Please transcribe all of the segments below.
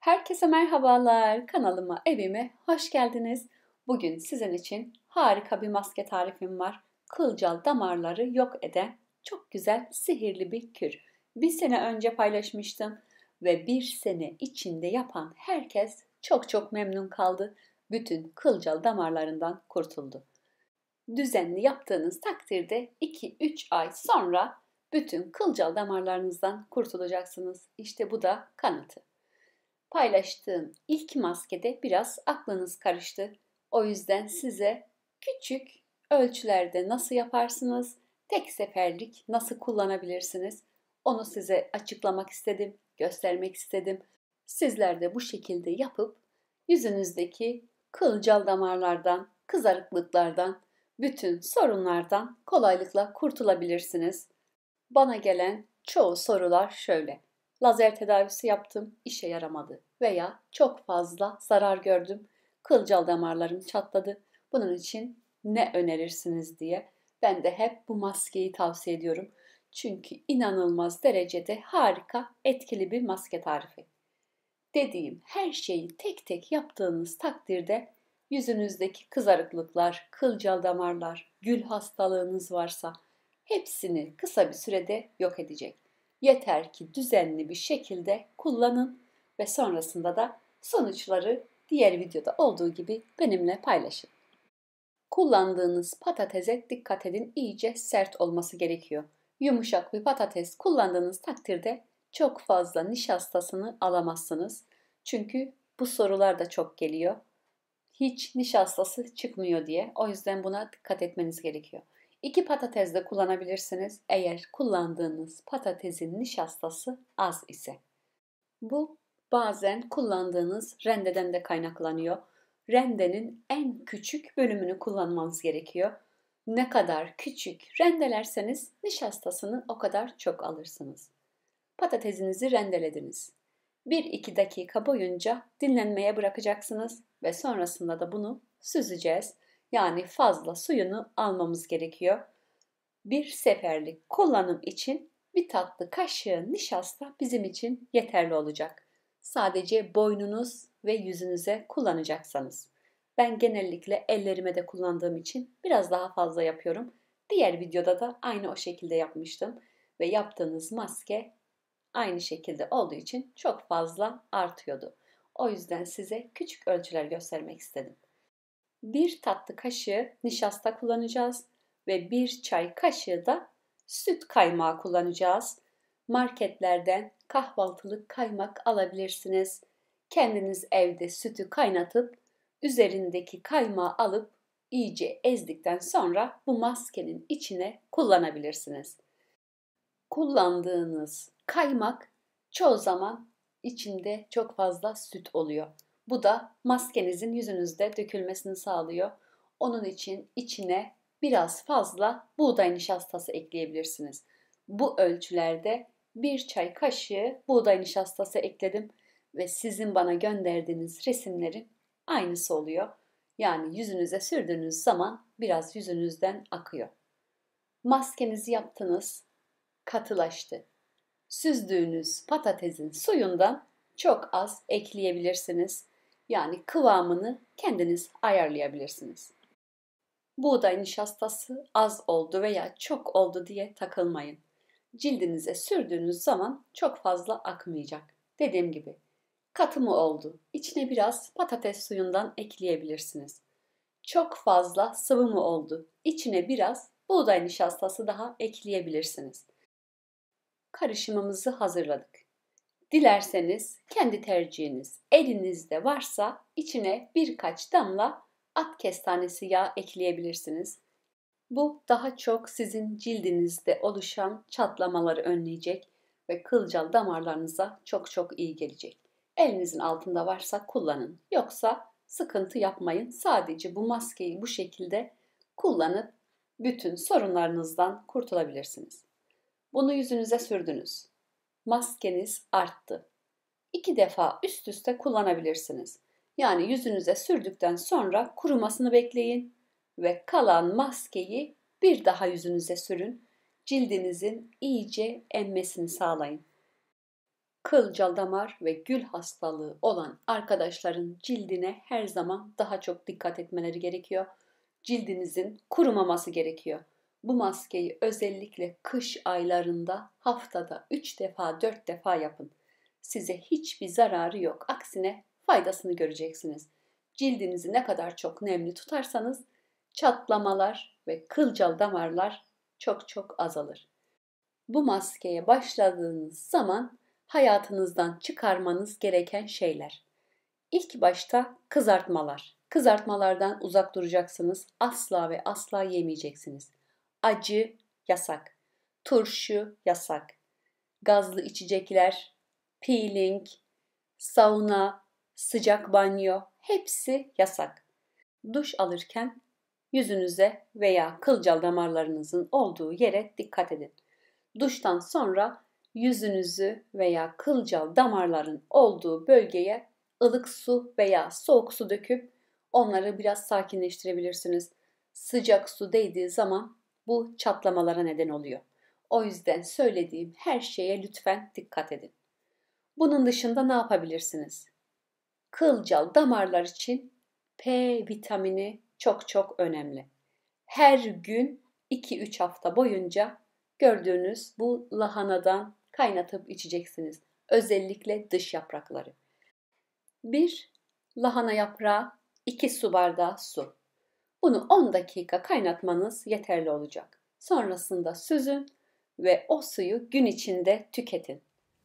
Herkese merhabalar. Kanalıma, evime hoş geldiniz. Bugün sizin için harika bir maske tarifim var. Kılcal damarları yok eden çok güzel sihirli bir kür. Bir sene önce paylaşmıştım ve bir sene içinde yapan herkes çok çok memnun kaldı. Bütün kılcal damarlarından kurtuldu. Düzenli yaptığınız takdirde 2-3 ay sonra bütün kılcal damarlarınızdan kurtulacaksınız. İşte bu da kanıtı paylaştığım ilk maskede biraz aklınız karıştı. O yüzden size küçük ölçülerde nasıl yaparsınız, tek seferlik nasıl kullanabilirsiniz onu size açıklamak istedim, göstermek istedim. Sizler de bu şekilde yapıp yüzünüzdeki kılcal damarlardan, kızarıklıklardan, bütün sorunlardan kolaylıkla kurtulabilirsiniz. Bana gelen çoğu sorular şöyle lazer tedavisi yaptım, işe yaramadı veya çok fazla zarar gördüm, kılcal damarlarım çatladı. Bunun için ne önerirsiniz diye ben de hep bu maskeyi tavsiye ediyorum. Çünkü inanılmaz derecede harika, etkili bir maske tarifi. Dediğim her şeyi tek tek yaptığınız takdirde yüzünüzdeki kızarıklıklar, kılcal damarlar, gül hastalığınız varsa hepsini kısa bir sürede yok edecek. Yeter ki düzenli bir şekilde kullanın ve sonrasında da sonuçları diğer videoda olduğu gibi benimle paylaşın. Kullandığınız patatese dikkat edin iyice sert olması gerekiyor. Yumuşak bir patates kullandığınız takdirde çok fazla nişastasını alamazsınız. Çünkü bu sorular da çok geliyor. Hiç nişastası çıkmıyor diye. O yüzden buna dikkat etmeniz gerekiyor. İki patates de kullanabilirsiniz eğer kullandığınız patatesin nişastası az ise. Bu bazen kullandığınız rendeden de kaynaklanıyor. Rendenin en küçük bölümünü kullanmanız gerekiyor. Ne kadar küçük rendelerseniz nişastasını o kadar çok alırsınız. Patatesinizi rendelediniz. 1-2 dakika boyunca dinlenmeye bırakacaksınız ve sonrasında da bunu süzeceğiz yani fazla suyunu almamız gerekiyor. Bir seferlik kullanım için bir tatlı kaşığı nişasta bizim için yeterli olacak. Sadece boynunuz ve yüzünüze kullanacaksanız. Ben genellikle ellerime de kullandığım için biraz daha fazla yapıyorum. Diğer videoda da aynı o şekilde yapmıştım ve yaptığınız maske aynı şekilde olduğu için çok fazla artıyordu. O yüzden size küçük ölçüler göstermek istedim. 1 tatlı kaşığı nişasta kullanacağız ve 1 çay kaşığı da süt kaymağı kullanacağız. Marketlerden kahvaltılık kaymak alabilirsiniz. Kendiniz evde sütü kaynatıp üzerindeki kaymağı alıp iyice ezdikten sonra bu maskenin içine kullanabilirsiniz. Kullandığınız kaymak çoğu zaman içinde çok fazla süt oluyor. Bu da maskenizin yüzünüzde dökülmesini sağlıyor. Onun için içine biraz fazla buğday nişastası ekleyebilirsiniz. Bu ölçülerde bir çay kaşığı buğday nişastası ekledim ve sizin bana gönderdiğiniz resimlerin aynısı oluyor. Yani yüzünüze sürdüğünüz zaman biraz yüzünüzden akıyor. Maskenizi yaptınız, katılaştı. Süzdüğünüz patatesin suyundan çok az ekleyebilirsiniz yani kıvamını kendiniz ayarlayabilirsiniz. Buğday nişastası az oldu veya çok oldu diye takılmayın. Cildinize sürdüğünüz zaman çok fazla akmayacak. Dediğim gibi katı mı oldu? İçine biraz patates suyundan ekleyebilirsiniz. Çok fazla sıvı mı oldu? İçine biraz buğday nişastası daha ekleyebilirsiniz. Karışımımızı hazırladık. Dilerseniz kendi tercihiniz. Elinizde varsa içine birkaç damla at kestanesi yağı ekleyebilirsiniz. Bu daha çok sizin cildinizde oluşan çatlamaları önleyecek ve kılcal damarlarınıza çok çok iyi gelecek. Elinizin altında varsa kullanın. Yoksa sıkıntı yapmayın. Sadece bu maskeyi bu şekilde kullanıp bütün sorunlarınızdan kurtulabilirsiniz. Bunu yüzünüze sürdünüz maskeniz arttı. İki defa üst üste kullanabilirsiniz. Yani yüzünüze sürdükten sonra kurumasını bekleyin ve kalan maskeyi bir daha yüzünüze sürün. Cildinizin iyice emmesini sağlayın. Kılcal damar ve gül hastalığı olan arkadaşların cildine her zaman daha çok dikkat etmeleri gerekiyor. Cildinizin kurumaması gerekiyor. Bu maskeyi özellikle kış aylarında haftada 3 defa 4 defa yapın. Size hiçbir zararı yok. Aksine faydasını göreceksiniz. Cildinizi ne kadar çok nemli tutarsanız çatlamalar ve kılcal damarlar çok çok azalır. Bu maskeye başladığınız zaman hayatınızdan çıkarmanız gereken şeyler. İlk başta kızartmalar. Kızartmalardan uzak duracaksınız. Asla ve asla yemeyeceksiniz acı yasak, turşu yasak, gazlı içecekler, peeling, sauna, sıcak banyo hepsi yasak. Duş alırken yüzünüze veya kılcal damarlarınızın olduğu yere dikkat edin. Duştan sonra yüzünüzü veya kılcal damarların olduğu bölgeye ılık su veya soğuk su döküp onları biraz sakinleştirebilirsiniz. Sıcak su değdiği zaman bu çatlamalara neden oluyor. O yüzden söylediğim her şeye lütfen dikkat edin. Bunun dışında ne yapabilirsiniz? Kılcal damarlar için P vitamini çok çok önemli. Her gün 2-3 hafta boyunca gördüğünüz bu lahanadan kaynatıp içeceksiniz. Özellikle dış yaprakları. 1. Lahana yaprağı 2 su bardağı su. Bunu 10 dakika kaynatmanız yeterli olacak. Sonrasında süzün ve o suyu gün içinde tüketin.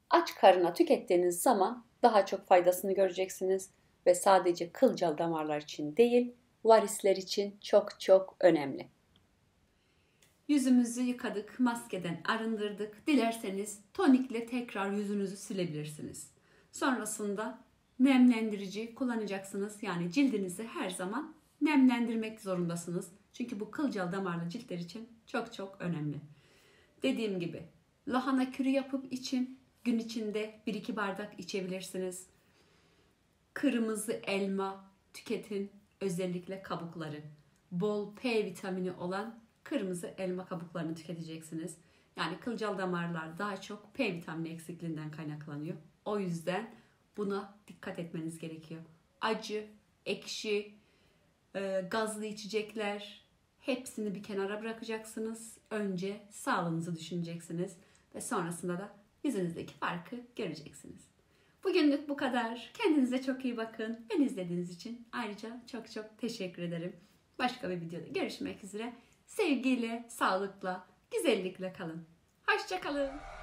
Aç karına tükettiğiniz zaman daha çok faydasını göreceksiniz ve sadece kılcal damarlar için değil, varisler için çok çok önemli. Yüzümüzü yıkadık, maskeden arındırdık. Dilerseniz tonikle tekrar yüzünüzü silebilirsiniz. Sonrasında nemlendirici kullanacaksınız. Yani cildinizi her zaman nemlendirmek zorundasınız. Çünkü bu kılcal damarlı ciltler için çok çok önemli. Dediğim gibi lahana kürü yapıp için gün içinde 1-2 bardak içebilirsiniz. Kırmızı elma tüketin özellikle kabukları. Bol P vitamini olan kırmızı elma kabuklarını tüketeceksiniz. Yani kılcal damarlar daha çok P vitamini eksikliğinden kaynaklanıyor. O yüzden buna dikkat etmeniz gerekiyor. Acı, ekşi, ee, gazlı içecekler hepsini bir kenara bırakacaksınız. Önce sağlığınızı düşüneceksiniz ve sonrasında da yüzünüzdeki farkı göreceksiniz. Bugünlük bu kadar. Kendinize çok iyi bakın. Beni izlediğiniz için ayrıca çok çok teşekkür ederim. Başka bir videoda görüşmek üzere. Sevgiyle, sağlıkla, güzellikle kalın. Hoşçakalın.